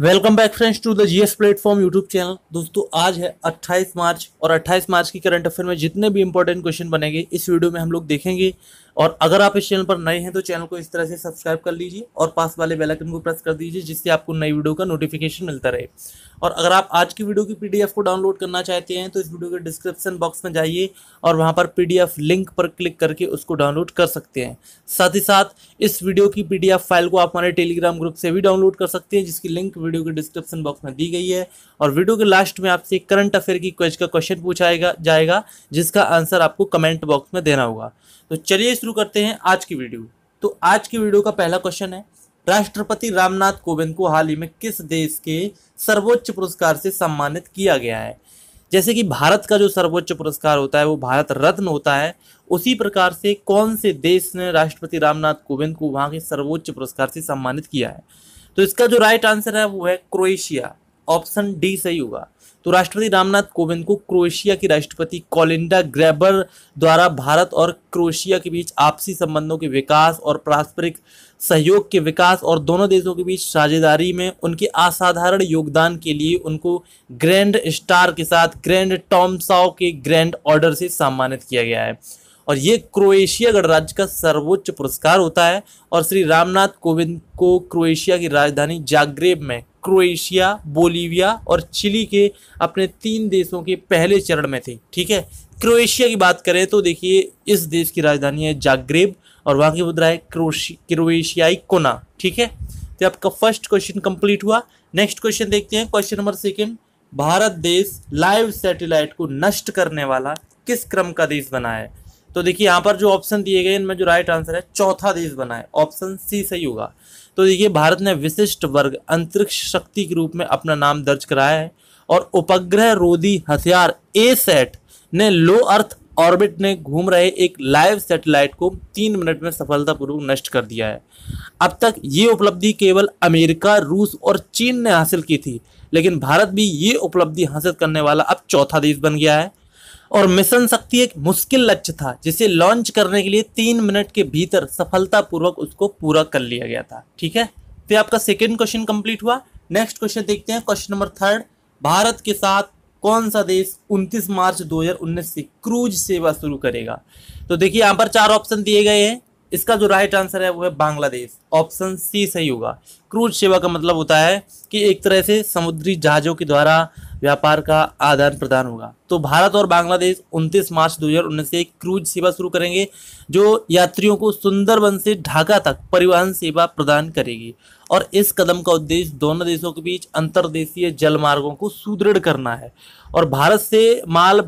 welcome back friends to the GS platform YouTube channel दोस्तों आज है 28 मार्च और 28 मार्च की करंट अफेयर में जितने भी इंपॉर्टेंट क्वेश्चन बनेंगे इस वीडियो में हम लोग देखेंगे और अगर आप इस चैनल पर नए हैं तो चैनल को इस तरह से सब्सक्राइब कर लीजिए और पास वाले बेल आइकन को प्रेस कर दीजिए जिससे आपको नई वीडियो का नोटिफिकेशन मिलता रहे और अगर आप आज की वीडियो की पीडीएफ को डाउनलोड करना चाहते हैं तो इस वीडियो के डिस्क्रिप्शन बॉक्स में जाइए और वहाँ पर पीडीएफ लिंक पर क्लिक करके उसको डाउनलोड कर सकते हैं साथ ही साथ इस वीडियो की पीडीएफ फाइल को आप हमारे टेलीग्राम ग्रुप से भी डाउनलोड कर सकते हैं जिसकी लिंक वीडियो के डिस्क्रिप्शन बॉक्स में दी गई है और वीडियो के लास्ट में आपसे करंट अफेयर की का क्वेश्चन पूछा जाएगा जिसका आंसर आपको कमेंट बॉक्स में देना होगा तो चलिए शुरू करते हैं आज की वीडियो तो आज की वीडियो का पहला क्वेश्चन है राष्ट्रपति रामनाथ कोविंद को हाल ही में किस देश के सर्वोच्च पुरस्कार से सम्मानित किया गया है जैसे कि भारत का जो सर्वोच्च पुरस्कार होता है वो भारत रत्न होता है उसी प्रकार से कौन से देश ने राष्ट्रपति रामनाथ कोविंद को वहाँ के सर्वोच्च पुरस्कार से सम्मानित किया है तो इसका जो राइट आंसर है वो है क्रोएशिया ऑप्शन डी सही होगा तो राष्ट्रपति रामनाथ कोविंद को क्रोएशिया की राष्ट्रपति कोलिंडा ग्रेबर द्वारा भारत और क्रोएशिया के बीच आपसी संबंधों के विकास और पारस्परिक सहयोग के विकास और दोनों देशों के बीच साझेदारी में उनके असाधारण योगदान के लिए उनको ग्रैंड स्टार के साथ ग्रैंड टॉमसाओ के ग्रैंड ऑर्डर से सम्मानित किया गया है और ये क्रोएशिया गणराज्य का सर्वोच्च पुरस्कार होता है और श्री रामनाथ कोविंद को क्रोएशिया की राजधानी जागरेब में क्रोएशिया बोलीविया और चिली के अपने तीन देशों के पहले चरण में थे ठीक है क्रोएशिया की बात करें तो देखिए इस देश की राजधानी है जागरेब और वहाँ की मुद्रा है क्रोएशियाई कोना ठीक है तो आपका फर्स्ट क्वेश्चन कंप्लीट हुआ नेक्स्ट क्वेश्चन देखते हैं क्वेश्चन नंबर सेकेंड भारत देश लाइव सैटेलाइट को नष्ट करने वाला किस क्रम का देश बना है तो देखिए यहाँ पर जो ऑप्शन दिए गए इनमें जो राइट आंसर है चौथा देश बना है ऑप्शन सी सही होगा तो देखिए भारत ने विशिष्ट वर्ग अंतरिक्ष शक्ति के रूप में अपना नाम दर्ज कराया है और उपग्रह रोधी हथियार ए सेट ने लो अर्थ ऑर्बिट में घूम रहे एक लाइव सैटेलाइट को तीन मिनट में सफलतापूर्वक नष्ट कर दिया है अब तक ये उपलब्धि केवल अमेरिका रूस और चीन ने हासिल की थी लेकिन भारत भी ये उपलब्धि हासिल करने वाला अब चौथा देश बन गया है और मिशन शक्ति एक मुश्किल लक्ष्य था जिसे लॉन्च करने के लिए तीन मिनट के भीतर सफलतापूर्वक उसको पूरा कर लिया गया था ठीक है तो आपका सेकेंड क्वेश्चन कंप्लीट हुआ नेक्स्ट क्वेश्चन देखते हैं क्वेश्चन नंबर थर्ड भारत के साथ कौन सा देश 29 मार्च 2019 से क्रूज सेवा शुरू करेगा तो देखिए यहाँ पर चार ऑप्शन दिए गए हैं इसका जो राइट आंसर है वो है बांग्लादेश ऑप्शन सी सही होगा क्रूज सेवा का मतलब होता है कि एक तरह से समुद्री जहाज़ों के द्वारा व्यापार का आदान प्रदान होगा तो भारत और बांग्लादेश 29 मार्च 2019 से एक क्रूज सेवा शुरू करेंगे जो यात्रियों को सुंदरबन से ढाका तक परिवहन सेवा प्रदान करेगी और इस कदम का उद्देश्य दोनों देशों के बीच अंतरदेशीय जल को सुदृढ़ करना है और भारत से माल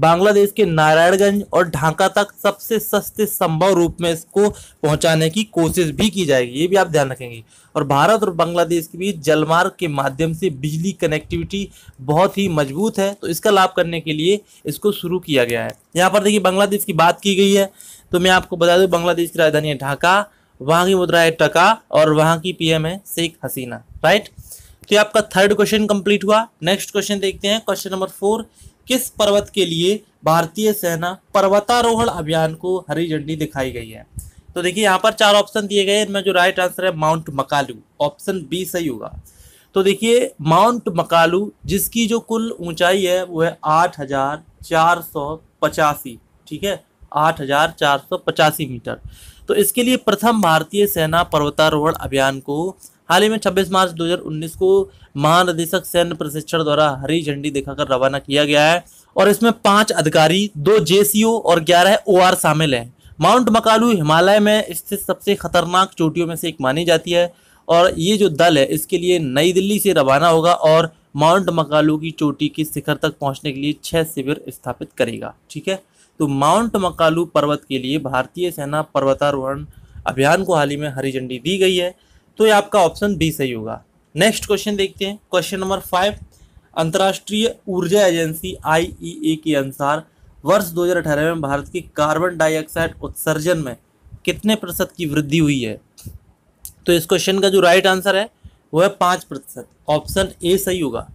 बांग्लादेश के नारायणगंज और ढाका तक सबसे सस्ते संभव रूप में इसको पहुंचाने की कोशिश भी की जाएगी ये भी आप ध्यान रखेंगे और भारत और बांग्लादेश के बीच जलमार्ग के माध्यम से बिजली कनेक्टिविटी बहुत ही मजबूत है तो इसका लाभ करने के लिए इसको शुरू किया गया है यहाँ पर देखिए बांग्लादेश की बात की गई है तो मैं आपको बता दूँ बांग्लादेश की राजधानी है ढाका वहाँ की मुद्रा है टका और वहाँ की पी है शेख हसीना राइट तो ये आपका थर्ड क्वेश्चन कंप्लीट हुआ नेक्स्ट क्वेश्चन देखते हैं क्वेश्चन नंबर फोर किस पर्वत के लिए भारतीय सेना पर्वतारोहण अभियान को हरी झंडी दिखाई गई है तो देखिए यहाँ पर चार ऑप्शन दिए गए इनमें जो राइट आंसर है माउंट मकालू ऑप्शन बी सही होगा तो देखिए माउंट मकालू जिसकी जो कुल ऊंचाई है वो है आठ हजार चार सौ पचासी ठीक है आठ हजार चार सौ पचासी मीटर तो इसके लिए प्रथम भारतीय सेना पर्वतारोहण अभियान को हाल ही में 26 मार्च 2019 को महानिदेशक सैन्य प्रशिक्षण द्वारा हरी झंडी दिखाकर रवाना किया गया है और इसमें पांच अधिकारी दो जेसीओ और ग्यारह ओ शामिल हैं माउंट मकालू हिमालय में स्थित सबसे खतरनाक चोटियों में से एक मानी जाती है और ये जो दल है इसके लिए नई दिल्ली से रवाना होगा और माउंट मकालू की चोटी के शिखर तक पहुंचने के लिए छह शिविर स्थापित करेगा ठीक है तो माउंट मकालू पर्वत के लिए भारतीय सेना पर्वतारोहण अभियान को हाल ही में हरी झंडी दी गई है तो ये आपका ऑप्शन बी सही होगा नेक्स्ट क्वेश्चन देखते हैं क्वेश्चन नंबर फाइव अंतर्राष्ट्रीय ऊर्जा एजेंसी आई e के अनुसार वर्ष 2018 में भारत की कार्बन डाइऑक्साइड उत्सर्जन में कितने प्रतिशत की वृद्धि हुई है तो इस क्वेश्चन का जो राइट आंसर है वह है पाँच प्रतिशत ऑप्शन ए सही होगा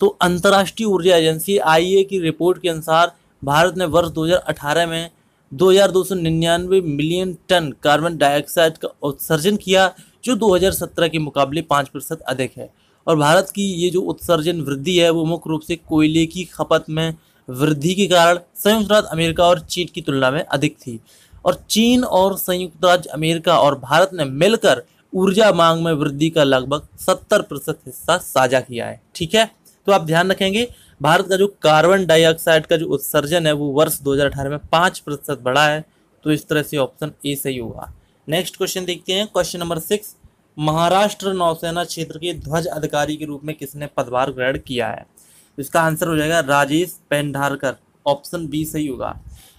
तो अंतर्राष्ट्रीय ऊर्जा एजेंसी आई e की रिपोर्ट के अनुसार भारत ने वर्ष 2018 में 2299 मिलियन टन कार्बन डाइऑक्साइड का उत्सर्जन किया जो 2017 के मुकाबले पाँच प्रतिशत अधिक है और भारत की ये जो उत्सर्जन वृद्धि है वो मुख्य रूप से कोयले की खपत में वृद्धि के कारण संयुक्त राज्य अमेरिका और चीन की तुलना में अधिक थी और चीन और संयुक्त राज्य अमेरिका और भारत ने मिलकर ऊर्जा मांग में वृद्धि का लगभग सत्तर प्रतिशत हिस्सा साझा किया है ठीक है तो आप ध्यान रखेंगे भारत का जो कार्बन डाइऑक्साइड का जो उत्सर्जन है वो वर्ष 2018 में पाँच प्रतिशत बढ़ा है तो इस तरह से ऑप्शन ए सही होगा नेक्स्ट क्वेश्चन देखते हैं क्वेश्चन नंबर सिक्स महाराष्ट्र नौसेना क्षेत्र के ध्वज अधिकारी के रूप में किसने पदभार ग्रहण किया है तो इसका आंसर हो जाएगा राजेश पेंडारकर ऑप्शन बी सही होगा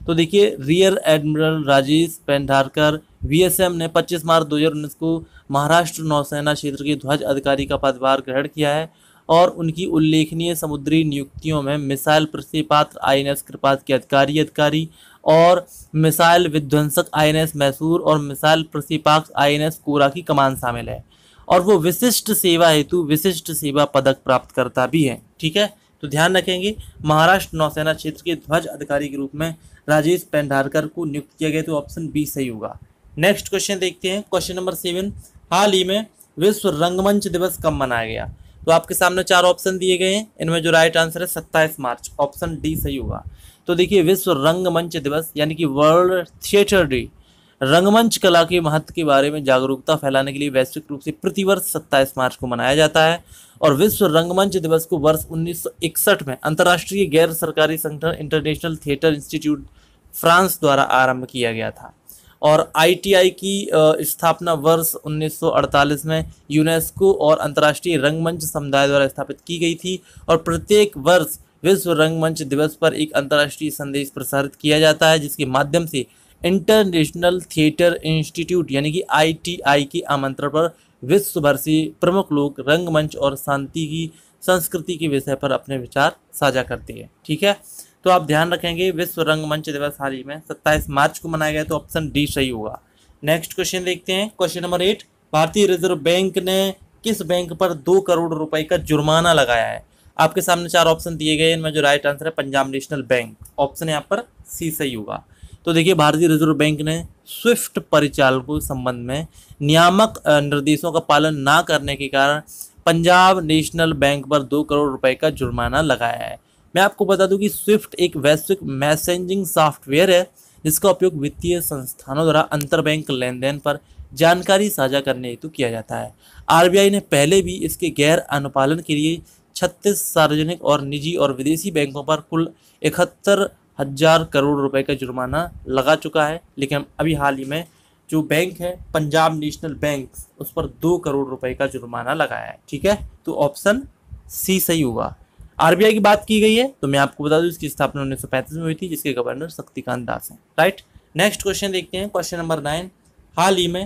तो देखिए rear admiral Rajesh Pendharkar VSM ने 25 मार्च 2019 को महाराष्ट्र नौसेना क्षेत्र के ध्वज अधिकारी का पदभार ग्रहण किया है और उनकी उल्लेखनीय समुद्री नियुक्तियों में मिसाइल प्रतिपात्र आई एन एस कृपात के अधिकारी अधिकारी और मिसाइल विध्वंसक आई एन एस मैसूर और मिसाइल प्रक्षेपाक्ष आई एन एस कोरा की कमान शामिल है और वो विशिष्ट सेवा हेतु विशिष्ट सेवा पदक प्राप्त करता भी है ठीक है तो ध्यान रखेंगे महाराष्ट्र नौसेना क्षेत्र के ध्वज अधिकारी के रूप में राजेश पेंडारकर को नियुक्त किया गया तो ऑप्शन बी सही होगा नेक्स्ट क्वेश्चन देखते हैं क्वेश्चन नंबर सेवन हाल ही में विश्व रंगमंच दिवस कब मनाया गया तो आपके सामने चार ऑप्शन दिए गए हैं इनमें जो राइट आंसर है सत्ताईस मार्च ऑप्शन डी सही होगा तो देखिए विश्व रंगमंच दिवस यानी कि वर्ल्ड थिएटर डे रंगमंच कला के महत्व के बारे में जागरूकता फैलाने के लिए वैश्विक रूप से प्रतिवर्ष सत्ताईस मार्च को मनाया जाता है और विश्व रंगमंच दिवस को वर्ष 1961 में अंतर्राष्ट्रीय गैर सरकारी संगठन इंटरनेशनल थिएटर इंस्टीट्यूट फ्रांस द्वारा आरंभ किया गया था और आईटीआई की स्थापना वर्ष 1948 में यूनेस्को और अंतर्राष्ट्रीय रंगमंच समुदाय द्वारा स्थापित की गई थी और प्रत्येक वर्ष विश्व रंगमंच दिवस पर एक अंतर्राष्ट्रीय संदेश प्रसारित किया जाता है जिसके माध्यम से इंटरनेशनल थिएटर इंस्टीट्यूट यानी कि आईटीआई के आमंत्रण पर विश्व भर से प्रमुख लोग रंगमंच और शांति की संस्कृति के विषय पर अपने विचार साझा करते हैं ठीक है तो आप ध्यान रखेंगे विश्व रंगमंच दिवस हाल ही में सत्ताईस मार्च को मनाया गया तो ऑप्शन डी सही होगा नेक्स्ट क्वेश्चन देखते हैं क्वेश्चन नंबर एट भारतीय रिजर्व बैंक ने किस बैंक पर दो करोड़ रुपए का जुर्माना लगाया है आपके सामने चार ऑप्शन दिए गए इनमें जो राइट आंसर है पंजाब नेशनल बैंक ऑप्शन यहाँ पर सी सही होगा तो देखिए भारतीय रिजर्व बैंक ने स्विफ्ट परिचालकों के संबंध में नियामक निर्देशों का पालन ना करने के कारण पंजाब नेशनल बैंक पर दो करोड़ रुपए का जुर्माना लगाया है मैं आपको बता दूं कि स्विफ्ट एक वैश्विक मैसेजिंग सॉफ्टवेयर है जिसका उपयोग वित्तीय संस्थानों द्वारा अंतरबैंक लेन देन पर जानकारी साझा करने हेतु किया जाता है आरबीआई ने पहले भी इसके गैर अनुपालन के लिए छत्तीस सार्वजनिक और निजी और विदेशी बैंकों पर कुल इकहत्तर हजार करोड़ रुपए का जुर्माना लगा चुका है लेकिन अभी हाल ही में जो बैंक है पंजाब नेशनल बैंक उस पर दो करोड़ रुपए का जुर्माना लगाया है ठीक है तो ऑप्शन सी सही होगा आरबीआई की बात की गई है तो मैं आपको बता दूं इसकी स्थापना उन्नीस में हुई थी जिसके गवर्नर शक्तिकांत दास हैं राइट नेक्स्ट क्वेश्चन देखते हैं क्वेश्चन नंबर नाइन हाल ही में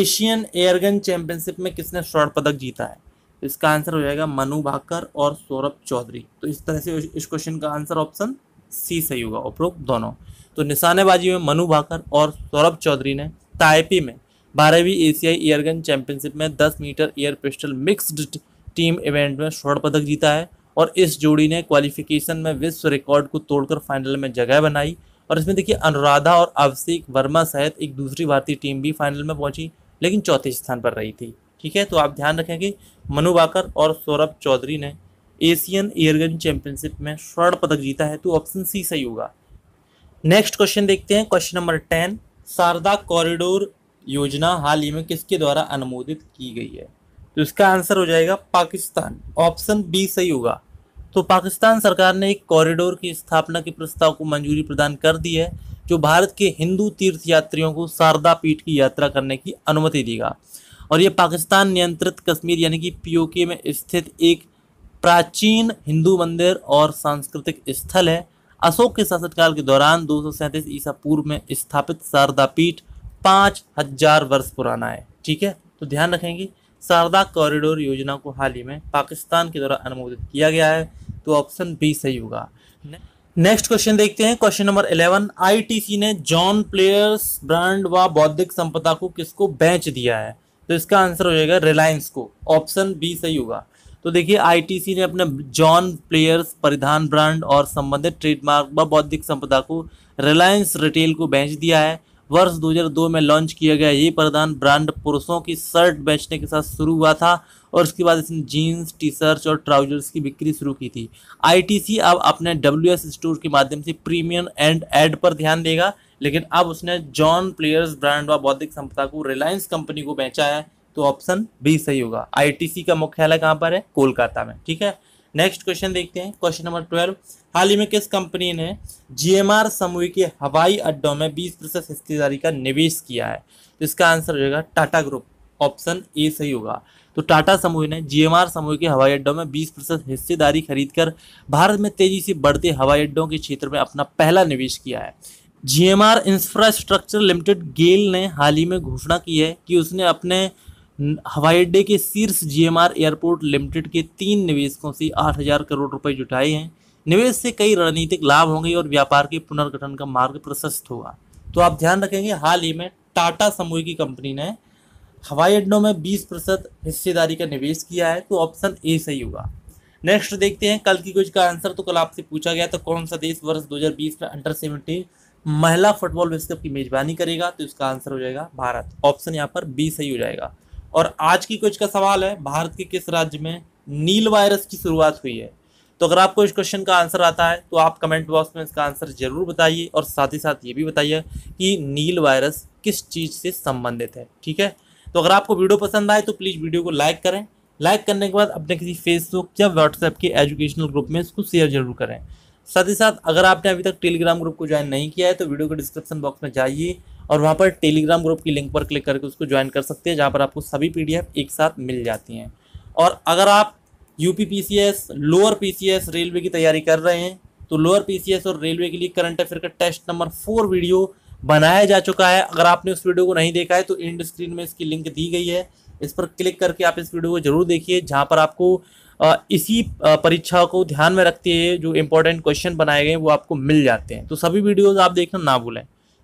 एशियन एयरगन चैंपियनशिप में किसने स्वर्ण पदक जीता है तो इसका आंसर हो जाएगा मनु भाकर और सौरभ चौधरी तो इस तरह से इस क्वेश्चन का आंसर ऑप्शन सी सही होगा उपरोक्त दोनों तो निशानेबाजी में मनु भाकर और सौरभ चौधरी ने ताइपी में बारहवीं एशियाई एयरगन चैंपियनशिप में 10 metre air pistol mixed team event में स्वर्ण पदक जीता है और इस जोड़ी ने क्वालिफिकेशन में विश्व रिकॉर्ड को तोड़कर फाइनल में जगह बनाई और इसमें देखिए अनुराधा और अभिषेक वर्मा सहित एक दूसरी भारतीय टीम भी फाइनल में पहुंची लेकिन चौथे स्थान पर रही थी ठीक है तो आप ध्यान रखें कि मनु बाकर और सौरभ चौधरी ने एशियन एयरगन चैंपियनशिप में स्वर्ण पदक जीता है तो ऑप्शन सी सही होगा नेक्स्ट क्वेश्चन देखते हैं question number ten Sharda corridor योजना हाल ही में किसके द्वारा अनुमोदित की गई है तो इसका आंसर हो जाएगा पाकिस्तान ऑप्शन बी सही होगा तो पाकिस्तान सरकार ने एक कॉरिडोर की स्थापना के प्रस्ताव को मंजूरी प्रदान कर दी है जो भारत के हिंदू तीर्थ यात्रियों को शारदा पीठ की यात्रा करने की अनुमति देगा और ये पाकिस्तान नियंत्रित कश्मीर यानी कि पीओके में स्थित एक प्राचीन हिंदू मंदिर और सांस्कृतिक स्थल है अशोक के शासनकाल के दौरान दो ईसा पूर्व में स्थापित शारदा पीठ पाँच हजार वर्ष पुराना है ठीक है तो ध्यान रखेंगे शारदा कॉरिडोर योजना को हाल ही में पाकिस्तान के द्वारा अनुमोदित किया गया है तो ऑप्शन बी सही होगा नेक्स्ट क्वेश्चन देखते हैं क्वेश्चन नंबर इलेवन आईटीसी ने जॉन प्लेयर्स ब्रांड व बौद्धिक संपदा को किसको बेच दिया है तो इसका आंसर हो जाएगा रिलायंस को ऑप्शन बी सही होगा तो देखिए आईटीसी ने अपने जॉन प्लेयर्स परिधान ब्रांड और संबंधित ट्रेडमार्क व बौद्धिक संपदा को रिलायंस रिटेल को बेच दिया है वर्ष 2002 में लॉन्च किया गया ये प्रदान ब्रांड पुरुषों की शर्ट बेचने के साथ शुरू हुआ था और उसके बाद इसने जीन्स टी शर्ट्स और ट्राउजर्स की बिक्री शुरू की थी आईटीसी अब अपने डब्ल्यू स्टोर के माध्यम से प्रीमियम एंड एड पर ध्यान देगा लेकिन अब उसने जॉन प्लेयर्स ब्रांड व बौद्धिक संपदा को रिलायंस कंपनी को बेचा है तो ऑप्शन बी सही होगा आईटीसी का मुख्यालय कहाँ पर है कोलकाता में ठीक है नेक्स्ट क्वेश्चन देखते हैं क्वेश्चन नंबर ट्वेल्व हाल ही में किस कंपनी ने जीएमआर समूह के हवाई अड्डों में बीस प्रतिशत हिस्सेदारी का निवेश किया है तो इसका आंसर हो टाटा ग्रुप ऑप्शन ए सही होगा तो टाटा समूह ने जीएमआर समूह के हवाई अड्डों में 20 प्रतिशत हिस्सेदारी खरीदकर भारत में तेजी से बढ़ते हवाई अड्डों के क्षेत्र में अपना पहला निवेश किया है जीएमआर इंफ्रास्ट्रक्चर लिमिटेड गेल ने हाल ही में घोषणा की है कि उसने अपने हवाई अड्डे के शीर्ष जीएमआर एयरपोर्ट लिमिटेड के तीन निवेशकों से आठ हजार करोड़ रुपए जुटाए हैं निवेश से कई रणनीतिक लाभ होंगे और व्यापार के पुनर्गठन का मार्ग प्रशस्त होगा तो आप ध्यान रखेंगे हाल ही में टाटा समूह की कंपनी ने हवाई अड्डों में 20 प्रतिशत हिस्सेदारी का निवेश किया है तो ऑप्शन ए सही होगा नेक्स्ट देखते हैं कल की कुछ का आंसर तो कल आपसे पूछा गया था कौन सा देश वर्ष 2020 में अंडर सेवेंटीन महिला फुटबॉल विश्व कप की मेजबानी करेगा तो इसका आंसर हो जाएगा भारत ऑप्शन यहाँ पर बी सही हो जाएगा और आज की कुछ का सवाल है भारत के किस राज्य में नील वायरस की शुरुआत हुई है तो अगर आपको इस क्वेश्चन का आंसर आता है तो आप कमेंट बॉक्स में इसका आंसर जरूर बताइए और साथ ही साथ ये भी बताइए कि नील वायरस किस चीज़ से संबंधित है ठीक है तो अगर आपको वीडियो पसंद आए तो प्लीज़ वीडियो को लाइक करें लाइक करने के बाद अपने किसी फेसबुक या व्हाट्सएप के एजुकेशनल ग्रुप में इसको शेयर जरूर करें साथ ही साथ अगर आपने अभी तक टेलीग्राम ग्रुप को ज्वाइन नहीं किया है तो वीडियो को डिस्क्रिप्शन बॉक्स में जाइए और वहाँ पर टेलीग्राम ग्रुप की लिंक पर क्लिक करके उसको ज्वाइन कर सकते हैं जहाँ पर आपको सभी पी एक साथ मिल जाती हैं और अगर आप U P lower P railway की तैयारी कर रहे हैं तो लोअर पी और रेलवे के लिए करंट अफेयर का टेस्ट नंबर फोर वीडियो बनाया जा चुका है अगर आपने उस वीडियो को नहीं देखा है तो इंड स्क्रीन में इसकी लिंक दी गई है इस पर क्लिक करके आप इस वीडियो को जरूर देखिए जहाँ पर आपको इसी परीक्षा को ध्यान में रखते हुए जो इम्पोर्टेंट क्वेश्चन बनाए गए हैं वो आपको मिल जाते हैं तो सभी वीडियोज़ आप देखना ना भूलें